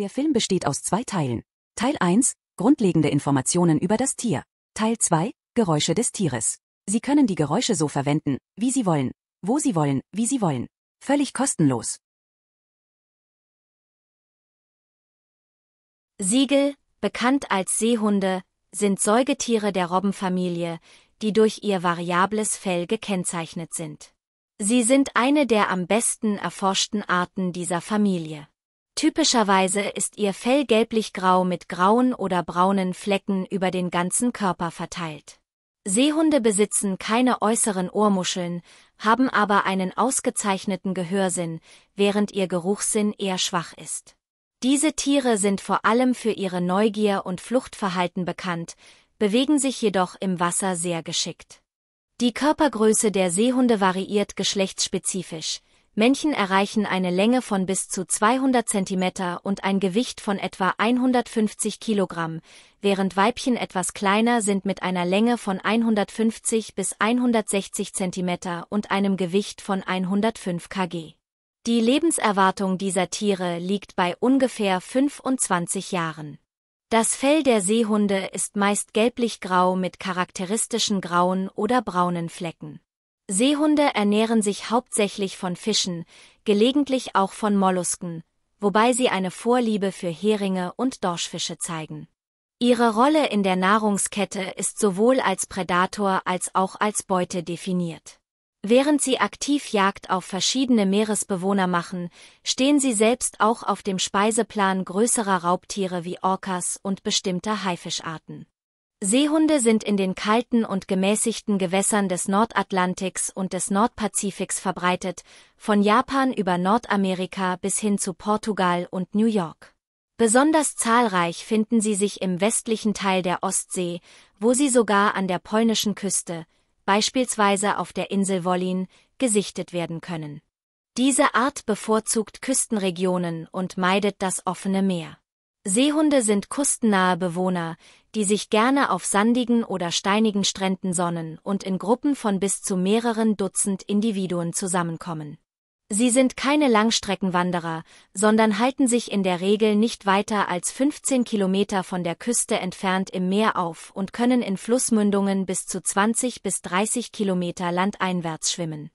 Der Film besteht aus zwei Teilen. Teil 1, grundlegende Informationen über das Tier. Teil 2, Geräusche des Tieres. Sie können die Geräusche so verwenden, wie Sie wollen, wo Sie wollen, wie Sie wollen. Völlig kostenlos. Siegel, bekannt als Seehunde, sind Säugetiere der Robbenfamilie, die durch ihr variables Fell gekennzeichnet sind. Sie sind eine der am besten erforschten Arten dieser Familie. Typischerweise ist ihr Fell gelblich-grau mit grauen oder braunen Flecken über den ganzen Körper verteilt. Seehunde besitzen keine äußeren Ohrmuscheln, haben aber einen ausgezeichneten Gehörsinn, während ihr Geruchssinn eher schwach ist. Diese Tiere sind vor allem für ihre Neugier und Fluchtverhalten bekannt, bewegen sich jedoch im Wasser sehr geschickt. Die Körpergröße der Seehunde variiert geschlechtsspezifisch, Männchen erreichen eine Länge von bis zu 200 cm und ein Gewicht von etwa 150 kg, während Weibchen etwas kleiner sind mit einer Länge von 150 bis 160 cm und einem Gewicht von 105 kg. Die Lebenserwartung dieser Tiere liegt bei ungefähr 25 Jahren. Das Fell der Seehunde ist meist gelblich-grau mit charakteristischen grauen oder braunen Flecken. Seehunde ernähren sich hauptsächlich von Fischen, gelegentlich auch von Mollusken, wobei sie eine Vorliebe für Heringe und Dorschfische zeigen. Ihre Rolle in der Nahrungskette ist sowohl als Prädator als auch als Beute definiert. Während sie aktiv Jagd auf verschiedene Meeresbewohner machen, stehen sie selbst auch auf dem Speiseplan größerer Raubtiere wie Orcas und bestimmter Haifischarten. Seehunde sind in den kalten und gemäßigten Gewässern des Nordatlantiks und des Nordpazifiks verbreitet, von Japan über Nordamerika bis hin zu Portugal und New York. Besonders zahlreich finden sie sich im westlichen Teil der Ostsee, wo sie sogar an der polnischen Küste, beispielsweise auf der Insel Wollin, gesichtet werden können. Diese Art bevorzugt Küstenregionen und meidet das offene Meer. Seehunde sind küstennahe Bewohner, die sich gerne auf sandigen oder steinigen Stränden sonnen und in Gruppen von bis zu mehreren Dutzend Individuen zusammenkommen. Sie sind keine Langstreckenwanderer, sondern halten sich in der Regel nicht weiter als 15 Kilometer von der Küste entfernt im Meer auf und können in Flussmündungen bis zu 20 bis 30 Kilometer landeinwärts schwimmen.